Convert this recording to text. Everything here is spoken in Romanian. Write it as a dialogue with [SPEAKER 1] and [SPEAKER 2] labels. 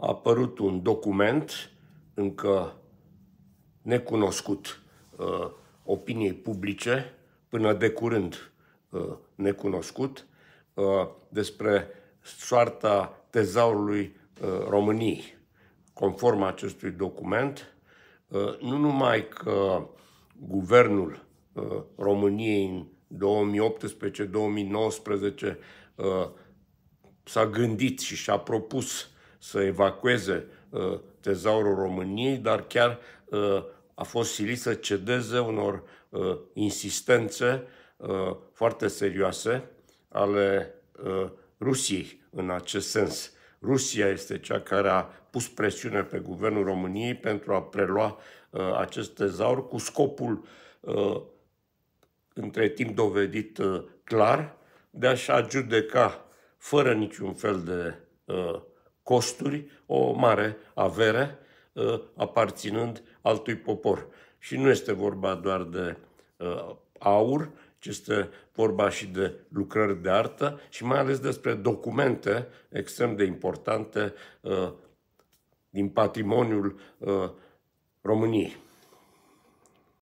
[SPEAKER 1] a apărut un document încă necunoscut uh, opiniei publice, până de curând uh, necunoscut, uh, despre soarta tezaurului uh, României. Conform acestui document, uh, nu numai că guvernul uh, României în 2018-2019 uh, s-a gândit și și-a propus să evacueze uh, tezaurul României, dar chiar uh, a fost silit să cedeze unor uh, insistențe foarte serioase ale Rusiei în acest sens. Rusia este cea care a pus presiune pe guvernul României pentru a prelua acest tezaur cu scopul, între timp dovedit clar, de a-și adjudeca fără niciun fel de uh, costuri, o mare avere uh, aparținând altui popor. Și nu este vorba doar de uh, aur, ci este vorba și de lucrări de artă și mai ales despre documente extrem de importante uh, din patrimoniul României.